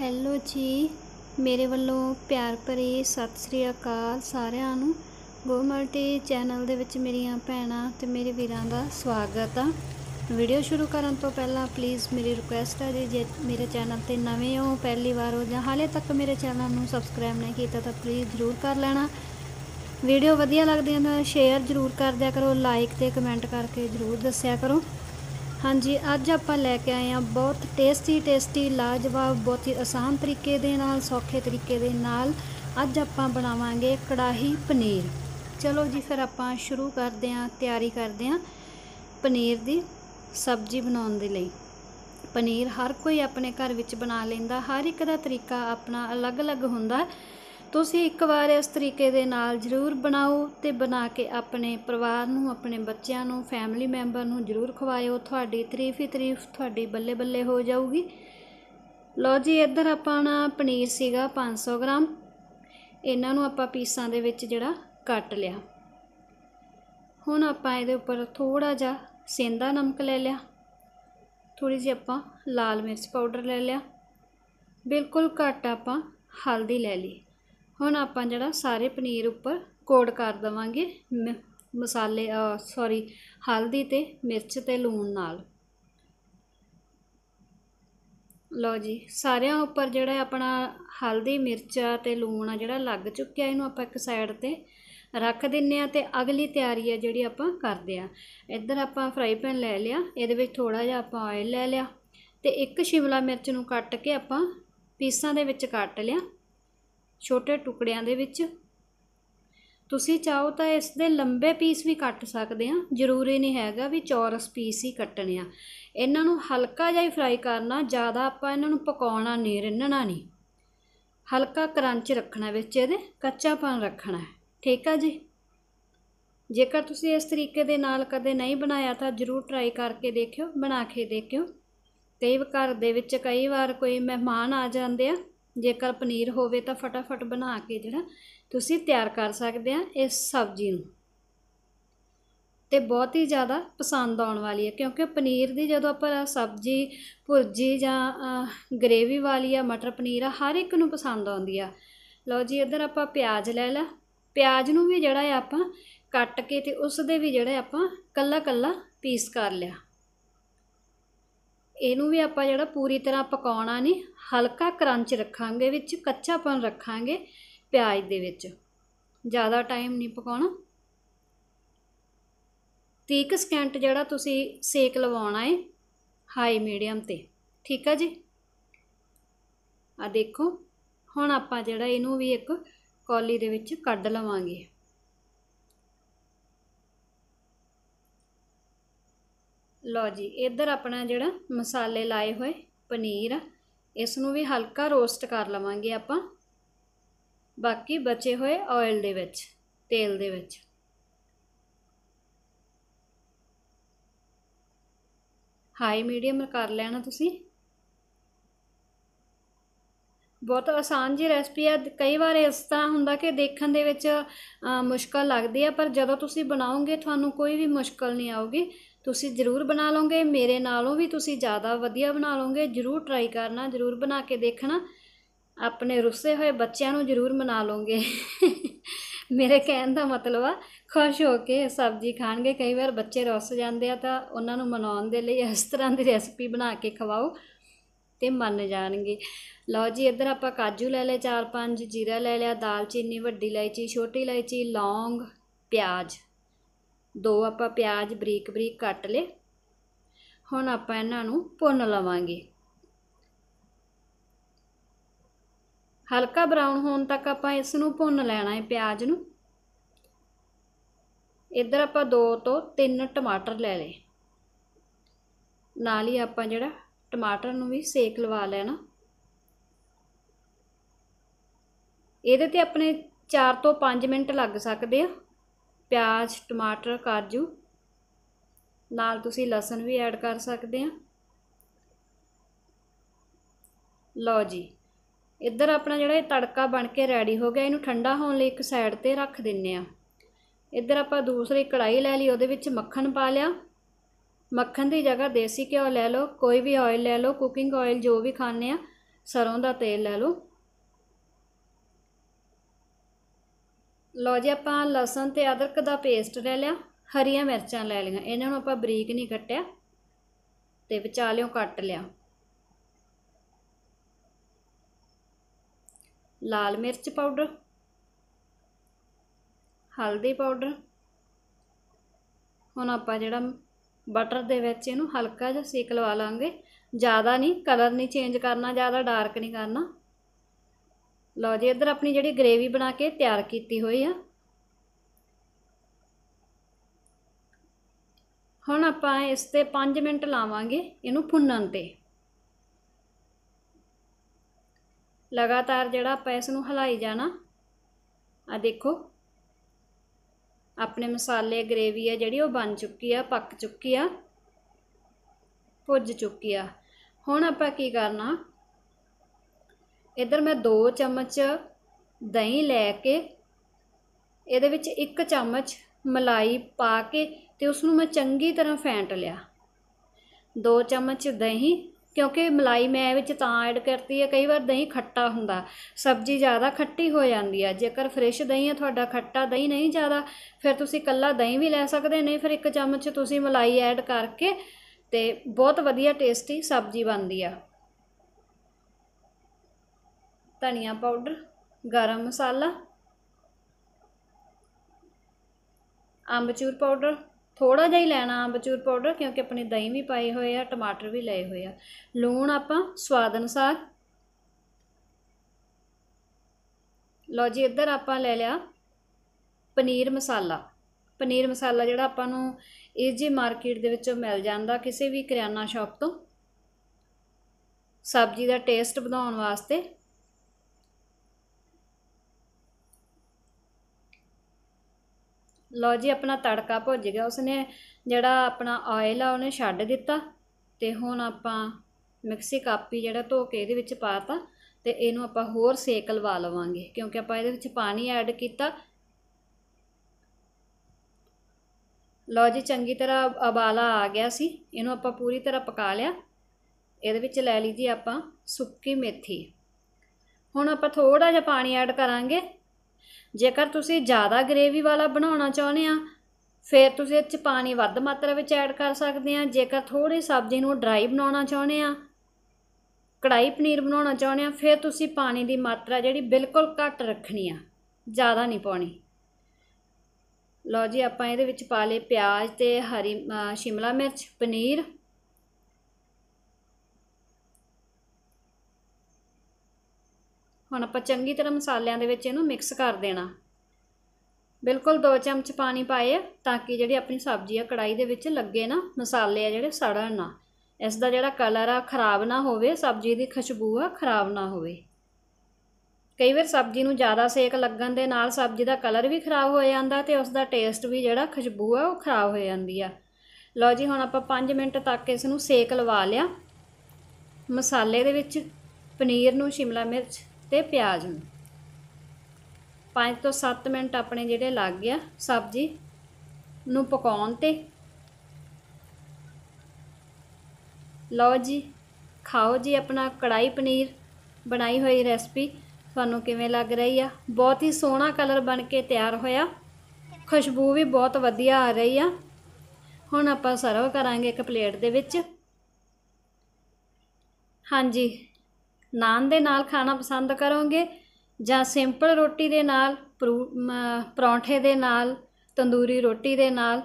hello ਜੀ ਮੇਰੇ ਵੱਲੋਂ ਪਿਆਰ ਭਰੀ ਸਤਿ ਸ੍ਰੀ ਅਕਾਲ ਸਾਰਿਆਂ ਨੂੰ ਗੋਮਲਟੀ ਚੈਨਲ ਦੇ ਵਿੱਚ ਮੇਰੀਆਂ ਭੈਣਾਂ ਤੇ ਮੇਰੇ ਵੀਰਾਂ ਦਾ ਸਵਾਗਤ ਆ ਵੀਡੀਓ ਸ਼ੁਰੂ ਕਰਨ ਤੋਂ ਪਹਿਲਾਂ ਪਲੀਜ਼ ਮੇਰੀ ਰਿਕੁਐਸਟ ਹੈ ਜੇ ਮੇਰੇ ਚੈਨਲ ਤੇ ਨਵੇਂ ਹੋ ਪਹਿਲੀ ਵਾਰ ਹੋ ਜਾਂ ਹਾਲੇ ਤੱਕ ਮੇਰੇ ਚੈਨਲ ਨੂੰ ਸਬਸਕ੍ਰਾਈਬ ਨਹੀਂ ਕੀਤਾ ਤਾਂ ਪਲੀਜ਼ ਜ਼ਰੂਰ ਕਰ ਲੈਣਾ ਵੀਡੀਓ ਵਧੀਆ ਲੱਗਦੀ ਹੈ ਤਾਂ ਸ਼ੇਅਰ ਜ਼ਰੂਰ ਕਰ ਦਿਆ ਕਰੋ ਲਾਈਕ ਤੇ ਕਮੈਂਟ ਕਰਕੇ ਜ਼ਰੂਰ ਦੱਸਿਆ ਕਰੋ ਹਾਂਜੀ ਅੱਜ ਆਪਾਂ ਲੈ ਕੇ ਆਏ ਹਾਂ ਬਹੁਤ ਟੇਸਟੀ ਟੇਸਟੀ ਲਾਜਵਾਬ ਬਹੁਤ ਹੀ ਆਸਾਨ ਤਰੀਕੇ ਦੇ ਨਾਲ ਸੌਖੇ ਤਰੀਕੇ ਦੇ ਨਾਲ ਅੱਜ ਆਪਾਂ ਬਣਾਵਾਂਗੇ ਕੜਾਹੀ ਪਨੀਰ ਚਲੋ ਜੀ ਫਿਰ ਆਪਾਂ ਸ਼ੁਰੂ ਕਰਦੇ ਹਾਂ ਤਿਆਰੀ ਕਰਦੇ ਹਾਂ ਪਨੀਰ ਦੀ ਸਬਜ਼ੀ ਬਣਾਉਣ ਦੇ ਲਈ ਪਨੀਰ ਹਰ ਕੋਈ ਆਪਣੇ ਘਰ ਵਿੱਚ ਬਣਾ ਲੈਂਦਾ ਹਰ ਇੱਕ ਦਾ ਤਰੀਕਾ ਆਪਣਾ ਅਲੱਗ-ਅਲੱਗ ਹੁੰਦਾ ਤੁਸੀਂ ਇੱਕ ਵਾਰ ਇਸ ਤਰੀਕੇ ਦੇ ਨਾਲ ਜ਼ਰੂਰ ਬਣਾਓ ਤੇ ਬਣਾ ਕੇ ਆਪਣੇ ਪਰਿਵਾਰ ਨੂੰ ਆਪਣੇ ਬੱਚਿਆਂ ਨੂੰ ਫੈਮਿਲੀ ਮੈਂਬਰ ਨੂੰ ਜ਼ਰੂਰ ਖਵਾਇਓ ਤੁਹਾਡੀ ਤਾਰੀਫ ਹੀ ਤਾਰੀਫ ਤੁਹਾਡੀ ਬੱਲੇ ਬੱਲੇ ਹੋ ਜਾਊਗੀ ਲਓ ਜੀ ਇੱਧਰ ਆਪਾਂ ਨਾ ਪਨੀਰ ਸੀਗਾ 500 ਗ੍ਰਾਮ ਇਹਨਾਂ ਨੂੰ ਆਪਾਂ ਪੀਸਾਂ ਦੇ ਵਿੱਚ ਜਿਹੜਾ ਕੱਟ ਲਿਆ ਹੁਣ ਆਪਾਂ ਇਹਦੇ ਉੱਪਰ ਥੋੜਾ ਜਿਹਾ ਸੇਂਦਾ ਨਮਕ ਲੈ ਲਿਆ ਥੋੜੀ ਜਿਹੀ ਆਪਾਂ ਲਾਲ ਮਿਰਚ ਪਾਊਡਰ ਲੈ ਲਿਆ ਬਿਲਕੁਲ ਘੱਟ ਆਪਾਂ ਹਲਦੀ ਲੈ ਲਈ ਹੁਣ ਆਪਾਂ ਜਿਹੜਾ ਸਾਰੇ ਪਨੀਰ ਉੱਪਰ ਕੋਡ ਕਰ ਦਵਾਂਗੇ ਮਸਾਲੇ ਸੌਰੀ ਹਲਦੀ ਤੇ ਮਿਰਚ ਤੇ ਲੂਣ ਨਾਲ ਲਓ ਜੀ ਸਾਰਿਆਂ ਉੱਪਰ ਜਿਹੜਾ ਆਪਣਾ ਹਲਦੀ ਮਿਰਚਾ ਤੇ ਲੂਣ ਆ ਜਿਹੜਾ ਲੱਗ ਚੁੱਕਿਆ ਇਹਨੂੰ ਆਪਾਂ ਇੱਕ ਸਾਈਡ ਤੇ ਰੱਖ ਦਿੰਨੇ ਆ ਤੇ ਅਗਲੀ ਤਿਆਰੀ ਆ ਜਿਹੜੀ ਆਪਾਂ ਕਰਦੇ ਆ ਇੱਧਰ ਆਪਾਂ ਫਰਾਈ ਪੈਨ ਲੈ ਲਿਆ ਇਹਦੇ ਵਿੱਚ ਥੋੜਾ ਜਿਹਾ ਆਪਾਂ ਆਇਲ ਲੈ ਲਿਆ ਤੇ ਇੱਕ ਸ਼ਿਮਲਾ ਮਿਰਚ ਨੂੰ ਕੱਟ ਕੇ ਆਪਾਂ ਪੀਸਾਂ ਦੇ ਵਿੱਚ ਕੱਟ ਲਿਆ ਛੋਟੇ ਟੁਕੜਿਆਂ ਦੇ ਵਿੱਚ ਤੁਸੀਂ ਚਾਹੋ ਤਾਂ ਇਸ ਦੇ ਲੰਬੇ ਪੀਸ ਵੀ ਕੱਟ ਸਕਦੇ ਆ ਜ਼ਰੂਰੀ ਨਹੀਂ ਹੈਗਾ ਵੀ ਚੌਰਸ ਪੀਸ ਹੀ ਕੱਟਣੇ ਆ ਇਹਨਾਂ ਨੂੰ ਹਲਕਾ ਜਿਹਾ ਹੀ ਫਰਾਈ ਕਰਨਾ ਜ਼ਿਆਦਾ ਆਪਾਂ ਇਹਨਾਂ ਨੂੰ ਪਕਾਉਣਾ ਨਹੀਂ ਰਿੰਨਣਾ ਨਹੀਂ ਹਲਕਾ ਕਰੰਚ ਰੱਖਣਾ ਵਿੱਚ ਇਹਦੇ ਕੱਚਾਪਨ ਰੱਖਣਾ ਠੀਕ ਆ ਜੀ ਜੇਕਰ ਤੁਸੀਂ ਇਸ ਤਰੀਕੇ ਦੇ ਨਾਲ ਕਦੇ ਨਹੀਂ ਬਣਾਇਆ ਤਾਂ ਜਰੂਰ ਟਰਾਈ ਕਰਕੇ ਦੇਖਿਓ ਬਣਾ ਕੇ ਦੇਖਿਓ ਕਈ ਘਰ ਦੇ ਵਿੱਚ ਕਈ ਵਾਰ ਕੋਈ ਮਹਿਮਾਨ ਆ ਜਾਂਦੇ ਆ ਜੇਕਰ ਪਨੀਰ ਹੋਵੇ ਤਾਂ ਫਟਾਫਟ ਬਣਾ ਕੇ ਜਿਹੜਾ ਤੁਸੀਂ ਤਿਆਰ ਕਰ ਸਕਦੇ ਆ ਇਸ ਸਬਜ਼ੀ ਨੂੰ ਤੇ ਬਹੁਤ ਹੀ ਜ਼ਿਆਦਾ ਪਸੰਦ ਆਉਣ ਵਾਲੀ ਹੈ ਕਿਉਂਕਿ ਪਨੀਰ ਦੀ ਜਦੋਂ ਆਪਾਂ ਸਬਜ਼ੀ ਭੁਰਜੀ ਜਾਂ ਗ੍ਰੇਵੀ ਵਾਲੀ ਆ ਮਟਰ ਪਨੀਰ ਆ ਹਰ ਇੱਕ ਨੂੰ ਪਸੰਦ ਆਉਂਦੀ ਆ ਲਓ ਜੀ ਇੱਧਰ ਆਪਾਂ ਪਿਆਜ਼ ਲੈ ਲਾ ਪਿਆਜ਼ ਨੂੰ ਵੀ ਜਿਹੜਾ ਆ ਆਪਾਂ ਕੱਟ ਕੇ ਤੇ ਉਸ ਦੇ ਵੀ ਜਿਹੜਾ ਆਪਾਂ ਕੱਲਾ ਕੱਲਾ ਪੀਸ ਕਰ ਲਿਆ ਇਹਨੂੰ ਵੀ ਆਪਾਂ ਜਿਹੜਾ ਪੂਰੀ ਤਰ੍ਹਾਂ ਪਕਾਉਣਾ ਨਹੀਂ ਹਲਕਾ ਕਰੰਚ ਰੱਖਾਂਗੇ ਵਿੱਚ ਕੱਚਾਪਨ ਰੱਖਾਂਗੇ ਪਿਆਜ਼ ਦੇ ਵਿੱਚ ਜ਼ਿਆਦਾ ਟਾਈਮ ਨਹੀਂ ਪਕਾਉਣਾ 30 ਸਕਿੰਟ ਜਿਹੜਾ ਤੁਸੀਂ ਸੇਕ ਲਵਾਉਣਾ ਹੈ ਹਾਈ ਮੀਡੀਅਮ ਤੇ ਠੀਕ ਆ ਜੀ ਆ ਦੇਖੋ ਹੁਣ ਆਪਾਂ ਜਿਹੜਾ ਇਹਨੂੰ ਵੀ ਇੱਕ ਕੌਲੀ ਦੇ ਵਿੱਚ ਕੱਢ ਲਵਾਂਗੇ ਲਓ ਜੀ ਇੱਧਰ ਆਪਣਾ ਜਿਹੜਾ ਮਸਾਲੇ ਲਾਏ ਹੋਏ ਪਨੀਰ ਇਸ ਨੂੰ ਵੀ ਹਲਕਾ ਰੋਸਟ ਕਰ ਲਵਾਂਗੇ ਆਪਾਂ ਬਾਕੀ ਬਚੇ ਹੋਏ ਆਇਲ ਦੇ ਵਿੱਚ ਤੇਲ ਦੇ ਵਿੱਚ ਹਾਈ ਮੀਡੀਅਮ ਕਰ ਲੈਣਾ ਤੁਸੀਂ ਬਹੁਤ ਆਸਾਨ ਜੀ ਰੈਸਪੀ ਆ ਕਈ ਵਾਰ ਇਸ ਤਰ੍ਹਾਂ ਹੁੰਦਾ ਕਿ ਦੇਖਣ ਦੇ ਵਿੱਚ ਮੁਸ਼ਕਲ ਲੱਗਦੀ ਆ ਪਰ ਜਦੋਂ ਤੁਸੀਂ ਬਣਾਓਗੇ ਤੁਹਾਨੂੰ ਕੋਈ ਵੀ ਮੁਸ਼ਕਲ ਨਹੀਂ ਆਉਗੀ ਤੁਸੀਂ ਜ਼ਰੂਰ ਬਣਾ ਲਓਗੇ ਮੇਰੇ ਨਾਲੋਂ ਵੀ ਤੁਸੀਂ ਜ਼ਿਆਦਾ ਵਧੀਆ ਬਣਾ ਲਓਗੇ ਜ਼ਰੂਰ ਟਰਾਈ ਕਰਨਾ ਜ਼ਰੂਰ ਬਣਾ ਕੇ ਦੇਖਣਾ ਆਪਣੇ ਰੁੱਸੇ ਹੋਏ ਬੱਚਿਆਂ ਨੂੰ ਜ਼ਰੂਰ ਮਨਾ ਲਓਗੇ ਮੇਰੇ ਕਹਿਣ ਦਾ ਮਤਲਬ ਆ ਖੁਸ਼ ਹੋ ਕੇ ਸਬਜ਼ੀ ਖਾਣਗੇ ਕਈ ਵਾਰ ਬੱਚੇ ਰੁੱਸ ਜਾਂਦੇ ਆ ਤਾਂ ਉਹਨਾਂ ਨੂੰ ਮਨਾਉਣ ਦੇ ਲਈ ਇਸ ਤਰ੍ਹਾਂ ਦੀ ਰੈਸਪੀ ਬਣਾ ਕੇ ਖਵਾਓ ਤੇ ਮੰਨ ਜਾਣਗੇ ਲਓ ਜੀ ਇੱਧਰ ਆਪਾਂ ਕਾਜੂ ਲੈ ਲਏ 4-5 ਜੀਰਾ ਲੈ ਲਿਆ ਦਾਲਚੀਨੀ ਵੱਡੀ ਇਲਾਇਚੀ ਛੋਟੀ ਇਲਾਇਚੀ ਲੌਂਗ ਪਿਆਜ਼ ਦੋ ਆਪਾਂ ਪਿਆਜ਼ ਬਰੀਕ ਬਰੀਕ ਕੱਟ ਲੇ ਹੁਣ ਆਪਾਂ ਇਹਨਾਂ ਨੂੰ ਭੁੰਨ ਲਵਾਂਗੇ ਹਲਕਾ ਬਰਾਊਨ ਹੋਣ ਤੱਕ ਆਪਾਂ ਇਸ ਨੂੰ ਭੁੰਨ ਲੈਣਾ ਹੈ ਪਿਆਜ਼ ਨੂੰ ਇੱਧਰ ਆਪਾਂ ਦੋ ਤੋਂ ਤਿੰਨ ਟਮਾਟਰ ਲੈ ਲਏ ਨਾਲ ਹੀ ਆਪਾਂ ਜਿਹੜਾ ਟਮਾਟਰ ਨੂੰ ਵੀ ਸੇਕ ਲਵਾ ਲੈਣਾ ਇਹਦੇ ਤੇ ਆਪਣੇ 4 ਤੋਂ 5 ਮਿੰਟ ਲੱਗ ਸਕਦੇ ਆ ਪਿਆਜ਼ ਟਮਾਟਰ ਕਾਜੂ ਨਾਲ ਤੁਸੀਂ ਲਸਣ ਵੀ ਐਡ ਕਰ ਸਕਦੇ ਆ ਲਓ ਜੀ ਇੱਧਰ ਆਪਣਾ ਜਿਹੜਾ ਇਹ ਤੜਕਾ ਬਣ ਕੇ ਰੈਡੀ ਹੋ ਗਿਆ ਇਹਨੂੰ ਠੰਡਾ ਹੋਣ ਲਈ ਇੱਕ ਸਾਈਡ ਤੇ ਰੱਖ ਦਿੰਨੇ ਆ ਇੱਧਰ ਆਪਾਂ ਦੂਸਰੀ ਕੜਾਈ ਲੈ ਲਈ ਉਹਦੇ ਵਿੱਚ ਮੱਖਣ ਪਾ ਲਿਆ ਮੱਖਣ ਦੀ ਜਗ੍ਹਾ ਦੇਸੀ ਘਿਓ ਲੈ ਲਓ ਕੋਈ ਵੀ ਆਇਲ ਲੈ ਲਓ ਕੁਕਿੰਗ ਆਇਲ ਜੋ ਵੀ ਖਾਣੇ ਆ ਸਰੋਂ ਦਾ ਤੇਲ ਲੈ ਲਓ ਲਓ ਜੀ ਆਪਾਂ ਲਸਣ ਤੇ ਅਦਰਕ ਦਾ ਪੇਸਟ ਲੈ ਲਿਆ ਹਰੀਆਂ ਮਿਰਚਾਂ ਲੈ ਲਈਆਂ ਇਹਨਾਂ ਨੂੰ ਆਪਾਂ ਬਰੀਕ ਨਹੀਂ ਕੱਟਿਆ ਤੇ ਵਿਚਾਲਿਓਂ ਕੱਟ ਲਿਆ ਲਾਲ ਮਿਰਚ ਪਾਊਡਰ ਹਲਦੀ ਪਾਊਡਰ ਹੁਣ ਆਪਾਂ ਜਿਹੜਾ ਬਟਰ ਦੇ ਵਿੱਚ ਇਹਨੂੰ ਹਲਕਾ ਜਿਹਾ ਸੇਕ ਲਵਾ ਲਾਂਗੇ ਜ਼ਿਆਦਾ ਨਹੀਂ ਕਲਰ ਨਹੀਂ ਚੇਂਜ ਕਰਨਾ ਜ਼ਿਆਦਾ ਡਾਰਕ ਨਹੀਂ ਕਰਨਾ ਲਓ ਜੀ ਇੱਧਰ ਆਪਣੀ ਜਿਹੜੀ ਗ੍ਰੇਵੀ ਬਣਾ ਕੇ ਤਿਆਰ ਕੀਤੀ ਹੋਈ ਆ ਹੁਣ ਆਪਾਂ ਇਸ ਤੇ 5 ਮਿੰਟ ਲਾਵਾਂਗੇ ਇਹਨੂੰ ਭੁੰਨਣ ਤੇ ਲਗਾਤਾਰ ਜਿਹੜਾ ਆਪਾਂ ਇਸ ਨੂੰ ਹਲਾਈ ਜਾਣਾ ਆ ਦੇਖੋ ਆਪਣੇ ਮਸਾਲੇ ਗ੍ਰੇਵੀ ਆ ਜਿਹੜੀ ਉਹ ਬਣ ਚੁੱਕੀ ਆ ਪੱਕ ਚੁੱਕੀ ਆ ਭੁੱਜ ਚੁੱਕੀ ਆ ਹੁਣ ਆਪਾਂ ਕੀ ਕਰਨਾ ਇੱਧਰ ਮੈਂ 2 ਚਮਚ ਦਹੀਂ ਲੈ ਕੇ ਇਹਦੇ ਵਿੱਚ 1 ਚਮਚ ਮਲਾਈ ਪਾ ਕੇ ਤੇ ਉਸ ਨੂੰ ਮੈਂ ਚੰਗੀ ਤਰ੍ਹਾਂ ਫੈਂਟ ਲਿਆ 2 ਚਮਚ ਦਹੀਂ ਕਿਉਂਕਿ ਮਲਾਈ ਮੈਂ ਵਿੱਚ ਤਾਂ ਐਡ ਕਰਤੀ ਹੈ ਕਈ ਵਾਰ ਦਹੀਂ ਖੱਟਾ ਹੁੰਦਾ ਸਬਜ਼ੀ ਜ਼ਿਆਦਾ ਖੱਟੀ ਹੋ ਜਾਂਦੀ ਹੈ ਜੇਕਰ ਫਰੈਸ਼ ਦਹੀਂ ਹੈ ਤੁਹਾਡਾ ਖੱਟਾ ਦਹੀਂ ਨਹੀਂ ਜ਼ਿਆਦਾ ਫਿਰ ਤੁਸੀਂ ਕੱਲਾ ਦਹੀਂ ਵੀ ਲੈ ਸਕਦੇ ਨਹੀਂ ਫਿਰ 1 ਚਮਚ ਤੁਸੀਂ ਮਲਾਈ ਐਡ ਕਰਕੇ ਤੇ ਬਹੁਤ ਵਧੀਆ ਟੇਸਟੀ ਸਬਜ਼ੀ ਬਣਦੀ ਆ ਧਨੀਆ ਪਾਊਡਰ ਗਰਮ ਮਸਾਲਾ ਅੰਬਚੂਰ ਪਾਊਡਰ ਥੋੜਾ ਜਿਹਾ ਹੀ ਲੈਣਾ ਅੰਬਚੂਰ ਪਾਊਡਰ ਕਿਉਂਕਿ ਆਪਣੇ ਦਹੀਂ ਵੀ ਪਾਏ ਹੋਏ ਆ ਟਮਾਟਰ ਵੀ ਲਏ ਹੋਏ ਆ ਲੂਣ ਆਪਾਂ ਸਵਾਦ ਅਨੁਸਾਰ ਲੋ ਜੀ ਇੱਧਰ ਆਪਾਂ ਲੈ ਲਿਆ ਪਨੀਰ ਮਸਾਲਾ ਪਨੀਰ ਮਸਾਲਾ ਜਿਹੜਾ ਆਪਾਂ ਨੂੰ ਜੀ ਮਾਰਕੀਟ ਦੇ ਵਿੱਚੋਂ ਮਿਲ ਜਾਂਦਾ ਕਿਸੇ ਵੀ ਕਰਿਆਨਾ ਸ਼ਾਪ ਤੋਂ ਸਬਜ਼ੀ ਦਾ ਟੇਸਟ ਵਧਾਉਣ ਵਾਸਤੇ ਲਓ ਜੀ ਆਪਣਾ ਤੜਕਾ ਭੁੱਜ ਗਿਆ ਉਸਨੇ ਜਿਹੜਾ ਆਪਣਾ ਆਇਲ ਆ ਉਹਨੇ ਛੱਡ ਦਿੱਤਾ ਤੇ ਹੁਣ ਆਪਾਂ ਮਿਕਸੀ ਕਾਪੀ ਜਿਹੜਾ ਧੋ ਕੇ ਇਹਦੇ ਵਿੱਚ ਪਾਤਾ ਤੇ ਇਹਨੂੰ ਆਪਾਂ ਹੋਰ ਸੇਕ ਲਵਾ ਲਵਾਂਗੇ ਕਿਉਂਕਿ ਆਪਾਂ ਇਹਦੇ ਵਿੱਚ ਪਾਣੀ ਐਡ ਕੀਤਾ ਲਓ ਜੀ ਚੰਗੀ ਤਰ੍ਹਾਂ ਉਬਾਲਾ ਆ ਗਿਆ ਸੀ ਇਹਨੂੰ ਆਪਾਂ ਪੂਰੀ ਤਰ੍ਹਾਂ ਪਕਾ ਲਿਆ ਇਹਦੇ ਵਿੱਚ ਲੈ ਲਈ ਜੀ ਆਪਾਂ ਸੁੱਕੀ ਮੇਥੀ ਹੁਣ ਆਪਾਂ ਥੋੜਾ ਜਿਹਾ ਪਾਣੀ ਐਡ ਕਰਾਂਗੇ ਜੇਕਰ ਤੁਸੀਂ ਜ਼ਿਆਦਾ ਗ੍ਰੇਵੀ ਵਾਲਾ ਬਣਾਉਣਾ ਚਾਹੁੰਦੇ ਆ ਫਿਰ ਤੁਸੀਂ ਇੱਥੇ ਪਾਣੀ ਵੱਧ ਮਾਤਰਾ ਵਿੱਚ ਐਡ ਕਰ ਸਕਦੇ ਆ ਜੇਕਰ ਥੋੜੀ ਸਬਜ਼ੀ ਨੂੰ ਡਰਾਈ ਬਣਾਉਣਾ ਚਾਹੁੰਦੇ ਆ ਕੜਾਈ ਪਨੀਰ ਬਣਾਉਣਾ ਚਾਹੁੰਦੇ ਆ ਫਿਰ ਤੁਸੀਂ ਪਾਣੀ ਦੀ ਮਾਤਰਾ ਜਿਹੜੀ ਬਿਲਕੁਲ ਘੱਟ ਰੱਖਣੀ ਆ ਜ਼ਿਆਦਾ ਨਹੀਂ ਪਾਉਣੀ ਲਓ ਜੀ ਆਪਾਂ ਇਹਦੇ ਵਿੱਚ ਪਾ ਲਏ ਪਿਆਜ਼ ਤੇ ਹਰੀ ਸ਼ਿਮਲਾ ਮਿਰਚ ਪਨੀਰ ਹੁਣ ਆਪਾਂ ਚੰਗੀ ਤਰ੍ਹਾਂ ਮਸਾਲਿਆਂ ਦੇ ਵਿੱਚ ਇਹਨੂੰ ਮਿਕਸ ਕਰ ਦੇਣਾ ਬਿਲਕੁਲ 2 ਚਮਚ ਪਾਣੀ ਪਾਏ ਤਾਂ ਕਿ ਜਿਹੜੀ ਆਪਣੀ ਸਬਜ਼ੀ ਆ ਕੜਾਈ ਦੇ ਵਿੱਚ ਲੱਗੇ ਨਾ ਮਸਾਲੇ ਆ ਜਿਹੜੇ ਸੜਨ ਨਾ ਇਸ ਦਾ ਜਿਹੜਾ ਕਲਰ ਆ ਖਰਾਬ ਨਾ ਹੋਵੇ ਸਬਜ਼ੀ ਦੀ ਖੁਸ਼ਬੂ ਆ ਖਰਾਬ ਨਾ ਹੋਵੇ ਕਈ ਵਾਰ ਸਬਜ਼ੀ ਨੂੰ ਜ਼ਿਆਦਾ ਸੇਕ ਲੱਗਣ ਦੇ ਨਾਲ ਸਬਜ਼ੀ ਦਾ ਕਲਰ ਵੀ ਖਰਾਬ ਹੋ ਜਾਂਦਾ ਤੇ ਉਸ ਦਾ ਟੇਸਟ ਵੀ ਜਿਹੜਾ ਖੁਸ਼ਬੂ ਆ ਉਹ ਖਰਾਬ ਹੋ ਜਾਂਦੀ ਆ ਲਓ ਜੀ ਹੁਣ ਆਪਾਂ 5 ਮਿੰਟ ਤੱਕ ਇਸ ਨੂੰ ਸੇਕ ਲਵਾ ਲਿਆ ਮਸਾਲੇ ਦੇ ਵਿੱਚ ਪਨੀਰ ਨੂੰ ਸ਼ਿਮਲਾ ਮਿਰਚ ਤੇ ਪਿਆਜ਼ ਨੂੰ 5 ਤੋਂ 7 ਮਿੰਟ ਆਪਣੇ ਜਿਹੜੇ ਲੱਗ ਗਿਆ ਸਬਜ਼ੀ ਨੂੰ ਪਕਾਉਣ ਤੇ ਲਓ ਜੀ ਖਾਓ ਜੀ ਆਪਣਾ ਕੜਾਈ ਪਨੀਰ ਬਣਾਈ ਹੋਈ ਰੈਸਪੀ ਤੁਹਾਨੂੰ ਕਿਵੇਂ ਲੱਗ ਰਹੀ ਆ ਬਹੁਤ ਹੀ ਸੋਹਣਾ ਕਲਰ ਬਣ ਕੇ ਤਿਆਰ ਹੋਇਆ ਖੁਸ਼ਬੂ ਵੀ ਬਹੁਤ ਵਧੀਆ ਆ ਰਹੀ ਆ ਹੁਣ ਆਪਾਂ ਸਰਵ ਕਰਾਂਗੇ ਇੱਕ ਪਲੇਟ ਦੇ ਵਿੱਚ ਹਾਂਜੀ ਨਾਨ ਦੇ ਨਾਲ ਖਾਣਾ ਪਸੰਦ ਕਰੋਗੇ ਜਾਂ ਸਿੰਪਲ ਰੋਟੀ ਦੇ ਨਾਲ ਪਰੌਂਠੇ ਦੇ ਨਾਲ ਤੰਦੂਰੀ ਰੋਟੀ ਦੇ ਨਾਲ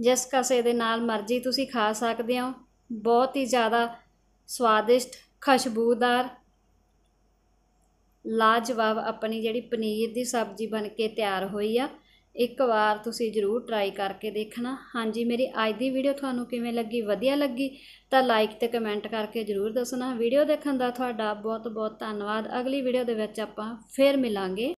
ਜਿਸ ਕਸੇ ਦੇ ਨਾਲ ਮਰਜ਼ੀ ਤੁਸੀਂ ਖਾ ਸਕਦੇ ਹੋ ਬਹੁਤ ਹੀ ਜ਼ਿਆਦਾ ਸਵਾਦਿਸ਼ਟ ਖੁਸ਼ਬੂਦਾਰ ਲਾਜਵਾਬ ਆਪਣੀ ਜਿਹੜੀ ਪਨੀਰ ਦੀ ਸਬਜ਼ੀ ਬਣ ਕੇ ਤਿਆਰ ਹੋਈ ਆ ਇੱਕ ਵਾਰ ਤੁਸੀਂ ਜਰੂਰ ਟਰਾਈ ਕਰਕੇ ਦੇਖਣਾ ਹਾਂਜੀ ਮੇਰੀ ਅੱਜ ਦੀ ਵੀਡੀਓ ਤੁਹਾਨੂੰ ਕਿਵੇਂ ਲੱਗੀ ਵਧੀਆ ਲੱਗੀ ਤਾਂ ਲਾਈਕ ਤੇ ਕਮੈਂਟ ਕਰਕੇ ਜਰੂਰ ਦੱਸਣਾ ਵੀਡੀਓ ਦੇਖਣ ਦਾ ਤੁਹਾਡਾ ਬਹੁਤ ਬਹੁਤ ਧੰਨਵਾਦ ਅਗਲੀ ਵੀਡੀਓ ਦੇ ਵਿੱਚ ਆਪਾਂ ਫੇਰ ਮਿਲਾਂਗੇ